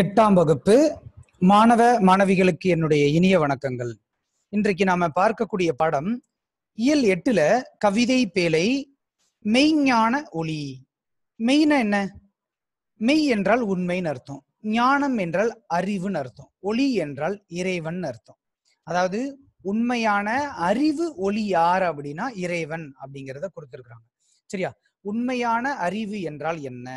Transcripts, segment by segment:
எட்டாம் வகுப்பு மாணவ மாணவிகளுக்கு என்னுடைய இனிய வணக்கங்கள் இன்றைக்கு நாம பார்க்கக்கூடிய படம் இயல் எட்டுல கவிதை பேலை மெய்ஞான ஒளி மெய்னா என்ன மெய் என்றால் உண்மைன்னு அர்த்தம் ஞானம் என்றால் அறிவுன்னு அர்த்தம் ஒளி என்றால் இறைவன் அர்த்தம் அதாவது உண்மையான அறிவு ஒளி யார் அப்படின்னா இறைவன் அப்படிங்கிறத கொடுத்துருக்குறாங்க சரியா உண்மையான அறிவு என்றால் என்ன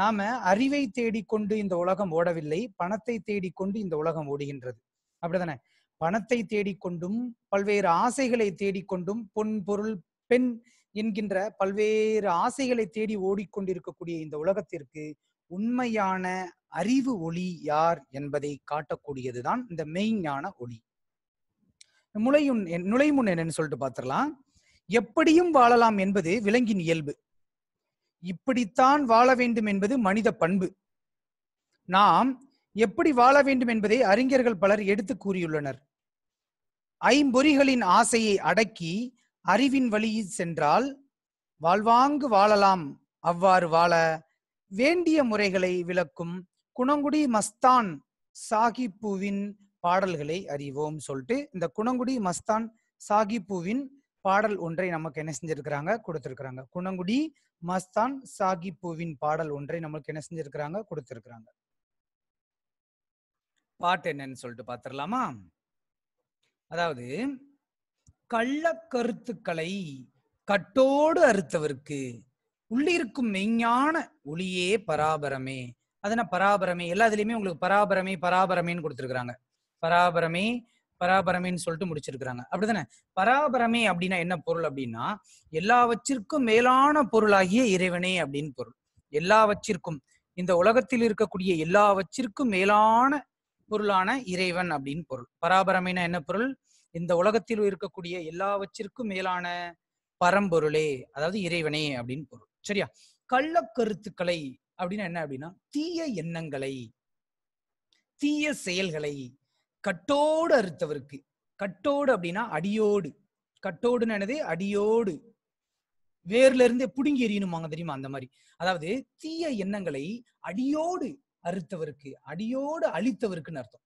நாம அறிவை தேடிக்கொண்டு இந்த உலகம் ஓடவில்லை பணத்தை தேடிக்கொண்டு இந்த உலகம் ஓடுகின்றது அப்படிதானே பணத்தை தேடிக்கொண்டும் பல்வேறு ஆசைகளை தேடிக்கொண்டும் பொன் பொருள் பெண் என்கின்ற பல்வேறு ஆசைகளை தேடி ஓடிக்கொண்டிருக்கக்கூடிய இந்த உலகத்திற்கு உண்மையான அறிவு ஒளி யார் என்பதை காட்டக்கூடியதுதான் இந்த மெய்ஞான ஒளி முளையுன் நுழைமுன் என்னன்னு சொல்லிட்டு பார்த்துடலாம் எப்படியும் வாழலாம் என்பது விலங்கின் இயல்பு இப்படித்தான் வாழ வேண்டும் என்பது மனித பண்பு நாம் எப்படி வாழ வேண்டும் என்பதை அறிஞர்கள் பலர் எடுத்து கூறியுள்ளனர் ஐம்பொறிகளின் ஆசையை அடக்கி அறிவின் வழியில் சென்றால் வாழ்வாங்கு வாழலாம் அவ்வாறு வாழ வேண்டிய முறைகளை விளக்கும் குணங்குடி மஸ்தான் சாகிப்புவின் பாடல்களை அறிவோம் சொல்லிட்டு இந்த குணங்குடி மஸ்தான் சாகிப்புவின் பாடல் ஒன்றை நமக்கு என்ன செஞ்சிருக்கிறாங்க கொடுத்திருக்கிறாங்க குணங்குடி மஸ்தான் சாகிப்பூவின் பாடல் ஒன்றை நம்மளுக்கு என்ன செஞ்சிருக்கிறாங்க கொடுத்திருக்கிறாங்க பாட்டு என்னன்னு சொல்லிட்டு பாத்திரலாமா அதாவது கள்ள கருத்துக்களை கட்டோடு அறுத்தவருக்கு உள்ளிருக்கும் மெய்ஞான ஒளியே பராபரமே அதனா பராபரமே எல்லாத்துலயுமே உங்களுக்கு பராபரமே பராபரமேன்னு கொடுத்திருக்கிறாங்க பராபரமே பராபரமின்னு சொல்லிட்டு முடிச்சிருக்கிறாங்க அப்படிதானே பராபரமே அப்படின்னா என்ன பொருள் அப்படின்னா எல்லாவற்றிற்கும் மேலான பொருளாகிய இறைவனே அப்படின்னு பொருள் எல்லாவற்றிற்கும் இந்த உலகத்தில் இருக்கக்கூடிய எல்லாவற்றிற்கும் மேலான பொருளான இறைவன் அப்படின்னு பொருள் பராபரமைனா என்ன பொருள் இந்த உலகத்தில் இருக்கக்கூடிய எல்லாவற்றிற்கும் மேலான பரம்பொருளே அதாவது இறைவனே அப்படின்னு பொருள் சரியா கள்ள கருத்துக்களை அப்படின்னா என்ன அப்படின்னா தீய எண்ணங்களை தீய செயல்களை கட்டோடு அறுத்தவருக்கு கட்டோடு அப்படின்னா அடியோடு கட்டோடுன்னு என்னது அடியோடு வேர்ல இருந்தே புடுங்கி எறியணுமாங்க தெரியுமா அந்த மாதிரி அதாவது தீய எண்ணங்களை அடியோடு அறுத்தவருக்கு அடியோடு அழித்தவருக்குன்னு அர்த்தம்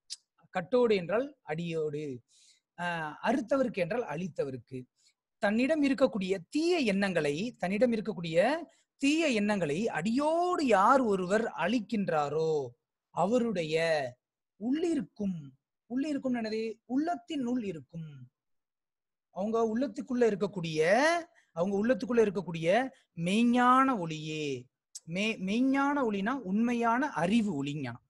கட்டோடு என்றால் அடியோடு ஆஹ் அறுத்தவருக்கு என்றால் அழித்தவருக்கு தன்னிடம் இருக்கக்கூடிய தீய எண்ணங்களை தன்னிடம் இருக்கக்கூடிய தீய எண்ணங்களை அடியோடு யார் ஒருவர் அழிக்கின்றாரோ அவருடைய உள்ளிருக்கும் உள்ள இருக்கும் என்னது உள்ளத்தின் உள் இருக்கும் அவங்க உள்ளத்துக்குள்ள இருக்கக்கூடிய அவங்க உள்ளத்துக்குள்ள இருக்கக்கூடிய மெய்ஞான ஒளியே மெய் மெய்ஞான ஒளினா உண்மையான அறிவு ஒளிஞானம்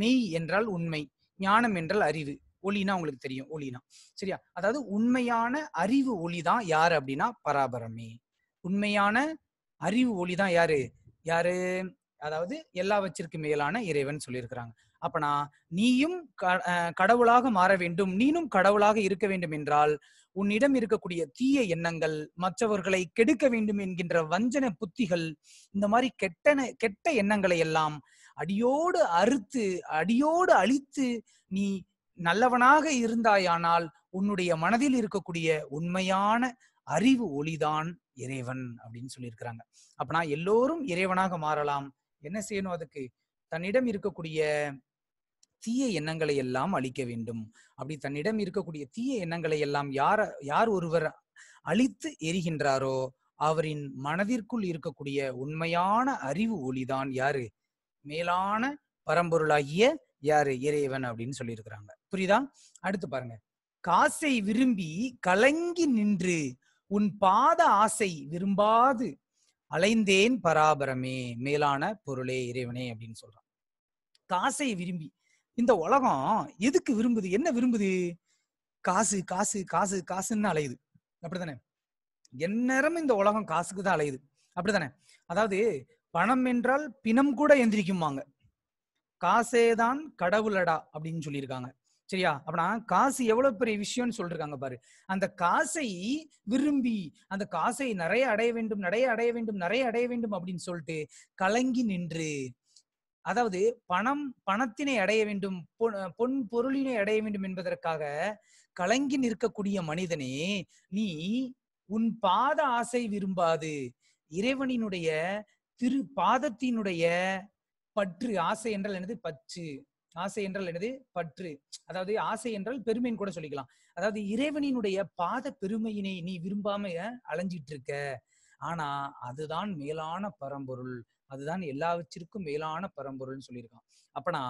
மெய் என்றால் உண்மை ஞானம் என்றால் அறிவு ஒளினா உங்களுக்கு தெரியும் ஒளினா சரியா அதாவது உண்மையான அறிவு ஒளி தான் யாரு அப்படின்னா பராபரமே உண்மையான அறிவு ஒளி தான் யாரு யாரு அதாவது எல்லா வச்சிற்கு மேலான இறைவன் சொல்லியிருக்கிறாங்க அப்பனா நீயும் கடவுளாக மாற வேண்டும் நீனும் கடவுளாக இருக்க வேண்டும் என்றால் உன்னிடம் இருக்கக்கூடிய தீய எண்ணங்கள் மற்றவர்களை கெடுக்க வேண்டும் என்கின்ற வஞ்சன புத்திகள் இந்த மாதிரி கெட்டன கெட்ட எண்ணங்களை எல்லாம் அடியோடு அறுத்து அடியோடு அழித்து நீ நல்லவனாக இருந்தாயானால் உன்னுடைய மனதில் இருக்கக்கூடிய உண்மையான அறிவு ஒளிதான் இறைவன் அப்படின்னு சொல்லியிருக்கிறாங்க அப்பனா எல்லோரும் இறைவனாக மாறலாம் என்ன செய்யணும் அதுக்கு தன்னிடம் இருக்கக்கூடிய தீய எண்ணங்களை எல்லாம் அழிக்க வேண்டும் அப்படி தன்னிடம் இருக்கக்கூடிய தீய எண்ணங்களை எல்லாம் யார யார் ஒருவர் அழித்து எரிகின்றாரோ அவரின் மனதிற்குள் இருக்கக்கூடிய உண்மையான அறிவு ஒளிதான் யாரு மேலான பரம்பொருளாகிய யாரு இறைவன் அப்படின்னு சொல்லியிருக்கிறாங்க புரியுதா அடுத்து பாருங்க காசை விரும்பி கலங்கி நின்று உன் பாத ஆசை விரும்பாது அலைந்தேன் பராபரமே மேலான பொருளே இறைவனே அப்படின்னு சொல்றான் காசை விரும்பி இந்த உலகம் எதுக்கு விரும்புது என்ன விரும்புது காசு காசு காசு காசுன்னு அலையுது அப்படித்தானே எந்நேரம் இந்த உலகம் காசுக்கு தான் அலையுது அப்படித்தானே அதாவது பணம் என்றால் பிணம் கூட எந்திரிக்குமாங்க காசேதான் கடவுளடா அப்படின்னு சொல்லியிருக்காங்க சரியா அப்படின்னா காசு எவ்வளவு பெரிய விஷயம்னு சொல்லிருக்காங்க பாரு அந்த காசை விரும்பி அந்த காசை நிறைய அடைய வேண்டும் நிறைய அடைய வேண்டும் நிறைய அடைய வேண்டும் அப்படின்னு சொல்லிட்டு கலங்கி நின்று அதாவது பணம் பணத்தினை அடைய வேண்டும் பொன் பொருளினை அடைய வேண்டும் என்பதற்காக கலங்கி நிற்கக்கூடிய மனிதனே நீ உன் பாத ஆசை விரும்பாது இறைவனினுடைய திரு பாதத்தினுடைய பற்று ஆசை என்றால் எனது பற்று ஆசை என்றால் எனது பற்று அதாவது ஆசை என்றால் பெருமைன்னு கூட சொல்லிக்கலாம் அதாவது இறைவனினுடைய பாத பெருமையினை நீ விரும்பாம அலைஞ்சிட்டு இருக்க ஆனா அதுதான் மேலான பரம்பொருள் அதுதான் எல்லாவற்றிற்கும் மேலான பரம்பொருள்னு சொல்லியிருக்கான் அப்பனா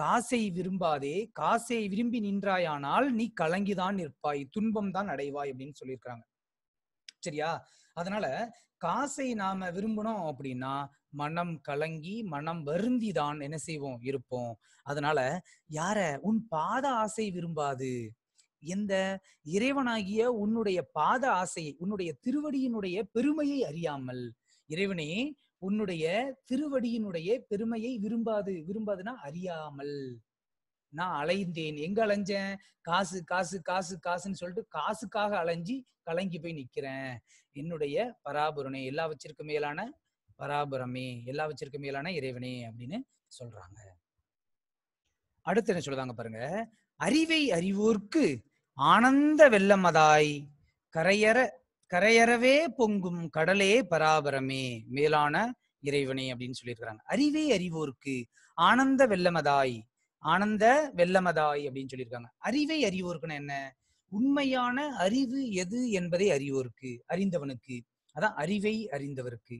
காசை விரும்பாதே காசை விரும்பி நின்றாயானால் நீ கலங்கிதான் நிற்பாய் துன்பம் தான் அடைவாய் அப்படின்னு சொல்லியிருக்கிறாங்க சரியா அதனால காசை நாம விரும்பணும் அப்படின்னா மனம் கலங்கி மனம் வருந்தி தான் என்ன செய்வோம் இருப்போம் அதனால யார உன் பாத ஆசை விரும்பாது எந்த இறைவனாகிய உன்னுடைய பாத ஆசையை உன்னுடைய திருவடியினுடைய பெருமையை அறியாமல் இறைவனே உன்னுடைய திருவடியினுடைய பெருமையை விரும்பாது விரும்பாதுன்னா அறியாமல் நான் அலைந்தேன் எங்க அலைஞ்சேன் காசு காசு காசு காசுன்னு சொல்லிட்டு காசுக்காக அலைஞ்சி கலங்கி போய் நிக்கிறேன் என்னுடைய பராபுரணே எல்லா வச்சிருக்க மேலான பராபுரமே எல்லா வச்சிருக்க மேலான இறைவனே அப்படின்னு சொல்றாங்க அடுத்து என்ன சொல்றாங்க பாருங்க அறிவை அறிவோர்க்கு ஆனந்த வெள்ளமதாய் கரையற கரையறவே பொங்கும் கடலே பராபரமே மேலான இறைவனே அப்படின்னு சொல்லியிருக்கிறாங்க அறிவே அறிவோருக்கு ஆனந்த வெள்ளமதாய் ஆனந்த வெள்ளமதாய் அப்படின்னு சொல்லியிருக்காங்க அறிவை அறிவோருக்குன்னு என்ன உண்மையான அறிவு எது என்பதை அறிவோருக்கு அறிந்தவனுக்கு அதான் அறிவை அறிந்தவருக்கு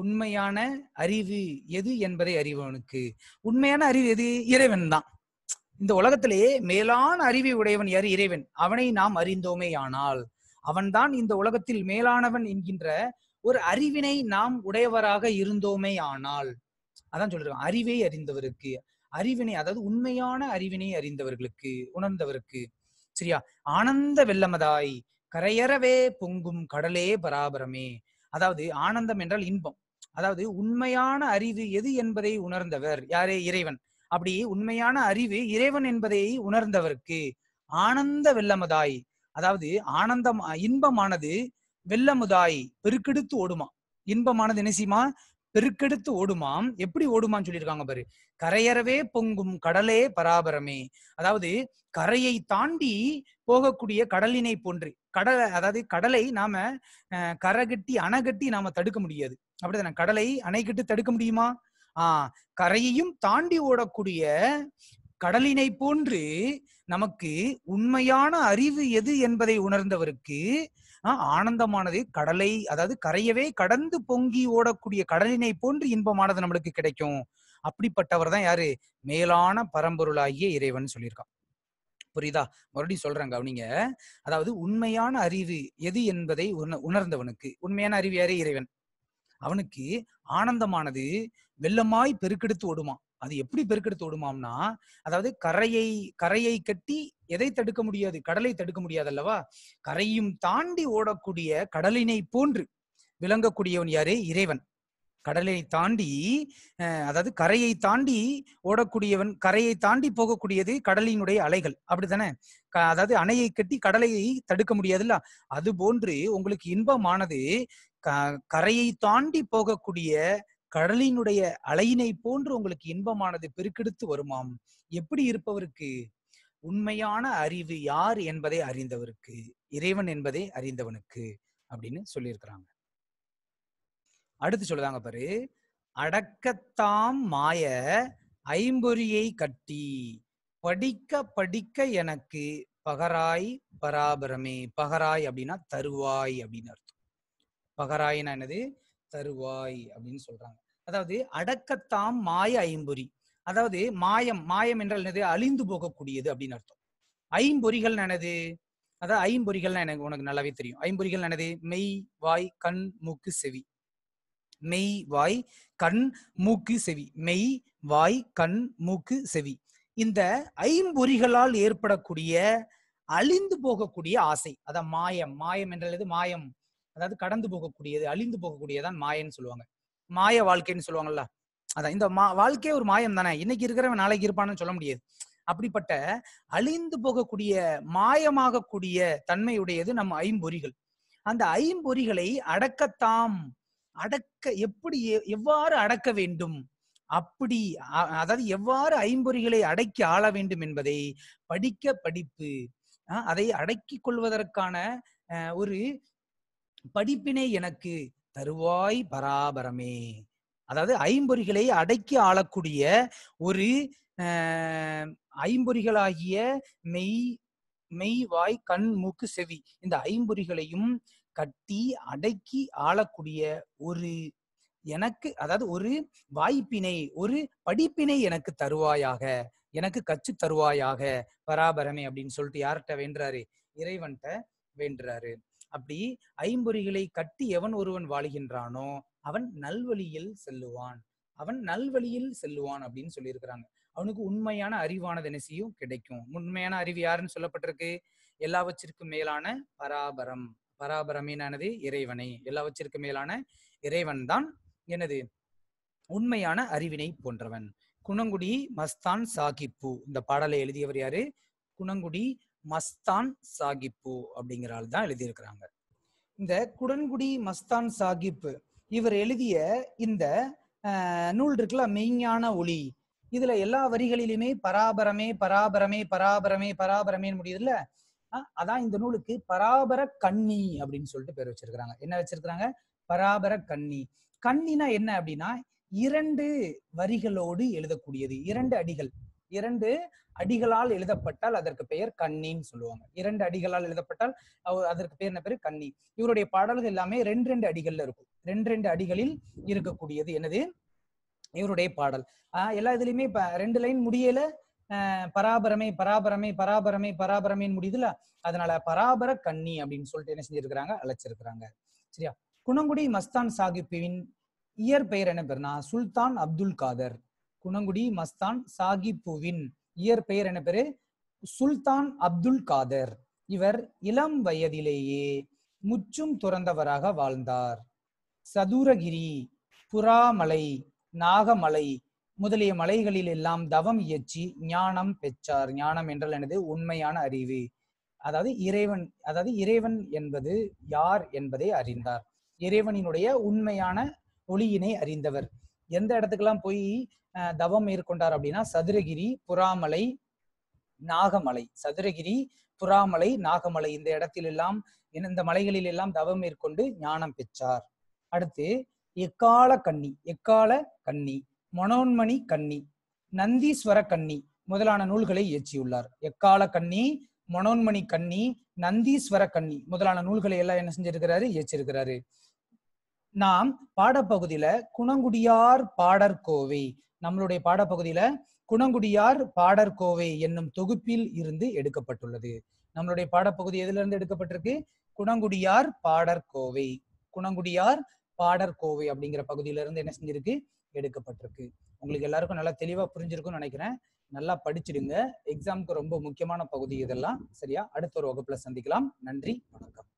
உண்மையான அறிவு எது என்பதை அறிவனுக்கு உண்மையான அறிவு எது இறைவன் தான் இந்த உலகத்திலேயே மேலான அறிவை உடையவன் யார் இறைவன் அவனை நாம் அறிந்தோமே ஆனால் அவன்தான் இந்த உலகத்தில் மேலானவன் என்கின்ற ஒரு அறிவினை நாம் உடையவராக இருந்தோமே ஆனால் அதான் சொல்றாங்க அறிவை அறிந்தவருக்கு அறிவினை அதாவது உண்மையான அறிவினை அறிந்தவர்களுக்கு உணர்ந்தவருக்கு சரியா ஆனந்த வெள்ளமதாய் கரையறவே பொங்கும் கடலே பராபரமே அதாவது ஆனந்தம் என்றால் இன்பம் அதாவது உண்மையான அறிவு எது என்பதை உணர்ந்தவர் யாரே இறைவன் அப்படி உண்மையான அறிவு இறைவன் என்பதை உணர்ந்தவருக்கு ஆனந்த வெள்ளமதாய் அதாவது ஆனந்தம் இன்பமானது வெள்ளமுதாய் பெருக்கெடுத்து ஓடுமா இன்பமானது நினைசிமா பெருக்கெடுத்து ஓடுமாம் எப்படி ஓடுமான்னு சொல்லியிருக்காங்க பாரு கரையறவே பொங்கும் கடலே பராபரமே அதாவது கரையை தாண்டி போகக்கூடிய கடலினை போன்று கடலை அதாவது கடலை நாம கரகட்டி கட்டி நாம தடுக்க முடியாது அப்படிதானே கடலை அணைகட்டி தடுக்க முடியுமா ஆஹ் கரையையும் தாண்டி ஓடக்கூடிய கடலினை போன்று நமக்கு உண்மையான அறிவு எது என்பதை உணர்ந்தவருக்கு ஆனந்தமானது கடலை அதாவது கரையவே கடந்து பொங்கி ஓடக்கூடிய கடலினை போன்று இன்பமானது நம்மளுக்கு கிடைக்கும் அப்படிப்பட்டவர் தான் யாரு மேலான பரம்பொருளாகிய இறைவன் சொல்லியிருக்கான் புரியுதா மறுபடியும் சொல்றாங்க கவனிங்க அதாவது உண்மையான அறிவு எது என்பதை உணர்ந்தவனுக்கு உண்மையான அறிவு யாரே இறைவன் அவனுக்கு ஆனந்தமானது வெள்ளமாய் பெருக்கெடுத்து ஓடுமா அது எப்படி பெருக்கெடுத்து ஓடுமாம்னா அதாவது கரையை கரையை கட்டி எதை தடுக்க முடியாது கடலை தடுக்க முடியாது அல்லவா கரையும் தாண்டி ஓடக்கூடிய கடலினை போன்று விளங்கக்கூடியவன் யாரு இறைவன் கடலை தாண்டி அதாவது கரையை தாண்டி ஓடக்கூடியவன் கரையை தாண்டி போகக்கூடியது கடலினுடைய அலைகள் அப்படித்தானே அதாவது அணையை கட்டி கடலையை தடுக்க முடியாதுல்ல அது போன்று உங்களுக்கு இன்பமானது கரையை தாண்டி போகக்கூடிய கடலினுடைய அலையினை போன்று உங்களுக்கு இன்பமானது பெருக்கெடுத்து வருமாம் எப்படி இருப்பவருக்கு உண்மையான அறிவு யார் என்பதை அறிந்தவருக்கு இறைவன் என்பதை அறிந்தவனுக்கு அப்படின்னு சொல்லியிருக்கிறாங்க அடுத்து சொல்லுதாங்க பாரு அடக்கத்தாம் மாய ஐம்பொறியை கட்டி படிக்க படிக்க எனக்கு பகராய் பராபரமே பகராய் அப்படின்னா தருவாய் அப்படின்னு அர்த்தம் பகராய்னா என்னது தருவாய் அப்படின்னு சொல்றாங்க அதாவது அடக்கத்தாம் மாய ஐம்பொறி அதாவது மாயம் மாயம் என்றால் என்னது அழிந்து போகக்கூடியது அப்படின்னு அர்த்தம் ஐம்பொறிகள் என்னது அதாவது ஐம்பொறிகள்னா எனக்கு உனக்கு நல்லாவே தெரியும் ஐம்பொறிகள் என்னது மெய் வாய் கண் மூக்கு செவி மெய் வாய் கண் மூக்கு செவி மெய் வாய் கண் மூக்கு செவி இந்த ஐம்பொறிகளால் ஏற்படக்கூடிய அழிந்து போகக்கூடிய ஆசை அதான் மாயம் மாயம் என்றால் மாயம் அதாவது கடந்து போகக்கூடியது அழிந்து போகக்கூடியதான் மாயன்னு சொல்லுவாங்க மாய வாழ்க்கைன்னு சொல்லுவாங்கல்ல அதான் இந்த மா வாழ்க்கையே ஒரு மாயம் தானே இன்னைக்கு இருக்கிறவன் நாளைக்கு இருப்பான்னு சொல்ல முடியாது அப்படிப்பட்ட அழிந்து போகக்கூடிய மாயமாகக்கூடிய தன்மையுடையது நம்ம ஐம்பொறிகள் அந்த ஐம்பொறிகளை அடக்கத்தாம் அடக்க எப்படி எவ்வாறு அடக்க வேண்டும் அப்படி அதாவது எவ்வாறு ஐம்பொறிகளை அடக்கி ஆள வேண்டும் என்பதை படிக்க படிப்பு அதை அடக்கி கொள்வதற்கான ஒரு படிப்பினை எனக்கு தருவாய் பராபரமே அதாவது ஐம்பொறிகளை அடக்கி ஆளக்கூடிய ஒரு ஐம்பொறிகளாகிய மெய் மெய் வாய் கண் மூக்கு செவி இந்த ஐம்பொறிகளையும் கட்டி அடக்கி ஆளக்கூடிய ஒரு எனக்கு அதாவது ஒரு வாய்ப்பினை ஒரு படிப்பினை எனக்கு தருவாயாக எனக்கு கச்சு தருவாயாக பராபரமே அப்படின்னு சொல்லிட்டு யார்கிட்ட வேண்டுறாரு இறைவன்கிட்ட வேண்டுறாரு அப்படி ஐம்பொறிகளை கட்டி எவன் ஒருவன் வாழுகின்றானோ அவன் நல்வழியில் செல்லுவான் அவன் நல்வழியில் செல்லுவான் அப்படின்னு சொல்லியிருக்கிறாங்க அவனுக்கு உண்மையான அறிவானது என்ன கிடைக்கும் உண்மையான அறிவு யாருன்னு சொல்லப்பட்டிருக்கு எல்லாவற்றிற்கும் மேலான பராபரம் என்னது இறைவனை எல்லாவற்றிற்கும் மேலான இறைவன் தான் எனது உண்மையான அறிவினை போன்றவன் குணங்குடி மஸ்தான் சாகிப்பு இந்த பாடலை எழுதியவர் யாரு குணங்குடி மஸ்தான் சாகிப்பு அப்படிங்கிற தான் எழுதியிருக்கிறாங்க இந்த குடன்குடி மஸ்தான் சாகிப் இவர் எழுதிய இந்த நூல் இருக்குல்ல மெய்ஞான ஒளி இதுல எல்லா வரிகளிலுமே பராபரமே பராபரமே பராபரமே பராபரமேன்னு முடியுதுல்ல அதான் இந்த நூலுக்கு பராபர கண்ணி அப்படின்னு சொல்லிட்டு பேர் வச்சிருக்கிறாங்க என்ன வச்சிருக்கிறாங்க பராபர கண்ணி கண்ணினா என்ன அப்படின்னா இரண்டு வரிகளோடு எழுதக்கூடியது இரண்டு அடிகள் இரண்டு அடிகளால் எழுதப்பட்டால் அதற்கு பெயர் கண்ணின்னு சொல்லுவாங்க இரண்டு அடிகளால் எழுதப்பட்டால் அதற்கு பேர் என்ன பேர் கண்ணி இவருடைய பாடல்கள் எல்லாமே ரெண்டு ரெண்டு அடிகள்ல இருக்கும் ரெண்டு ரெண்டு அடிகளில் இருக்கக்கூடியது என்னது இவருடைய பாடல் ஆஹ் எல்லா இதுலயுமே இப்ப ரெண்டு லைன் முடியல பராபரமே பராபரமே பராபரமே பராபரமேன்னு முடியுதுல அதனால பராபர கண்ணி அப்படின்னு சொல்லிட்டு என்ன செஞ்சிருக்கிறாங்க அழைச்சிருக்கிறாங்க சரியா குணங்குடி மஸ்தான் சாஹிப்பின் இயற்பெயர் என்ன பேருனா சுல்தான் அப்துல் காதர் குணங்குடி மஸ்தான் சாகிப்பூவின் இயற்பெயர் என பேரு சுல்தான் அப்துல் காதர் இவர் இளம் வயதிலேயே முற்றும் துறந்தவராக வாழ்ந்தார் சதுரகிரி புறாமலை நாகமலை முதலிய மலைகளில் எல்லாம் தவம் இயற்றி ஞானம் பெற்றார் ஞானம் என்றால் எனது உண்மையான அறிவு அதாவது இறைவன் அதாவது இறைவன் என்பது யார் என்பதை அறிந்தார் இறைவனினுடைய உண்மையான ஒளியினை அறிந்தவர் எந்த இடத்துக்கெல்லாம் போய் தவம் மேற்கொண்டார் அப்படின்னா சதுரகிரி புறாமலை நாகமலை சதுரகிரி புறாமலை நாகமலை இந்த இடத்தில் எல்லாம் இந்த மலைகளில் எல்லாம் தவம் மேற்கொண்டு ஞானம் பெற்றார் அடுத்து எக்கால கண்ணி எக்கால கண்ணி மனோன்மணி கண்ணி நந்தீஸ்வர கண்ணி முதலான நூல்களை இயற்றியுள்ளார் எக்கால கண்ணி மனோன்மணி கண்ணி நந்தீஸ்வர கண்ணி முதலான நூல்களை எல்லாம் என்ன செஞ்சிருக்கிறாரு இயற்றிருக்கிறாரு நாம் பாடப்பகுதியில குணங்குடியார் பாடற்கோவை நம்மளுடைய பாடப்பகுதியில குணங்குடியார் பாடற்கோவை என்னும் தொகுப்பில் இருந்து எடுக்கப்பட்டுள்ளது நம்மளுடைய பாடப்பகுதி எதுல இருந்து எடுக்கப்பட்டிருக்கு குணங்குடியார் பாடற்கோவை குணங்குடியார் பாடற்கோவை அப்படிங்கிற பகுதியில இருந்து என்ன செஞ்சிருக்கு எடுக்கப்பட்டிருக்கு உங்களுக்கு எல்லாருக்கும் நல்லா தெளிவா புரிஞ்சிருக்கும்னு நினைக்கிறேன் நல்லா படிச்சிடுங்க எக்ஸாமுக்கு ரொம்ப முக்கியமான பகுதி இதெல்லாம் சரியா அடுத்த ஒரு வகுப்புல சந்திக்கலாம் நன்றி வணக்கம்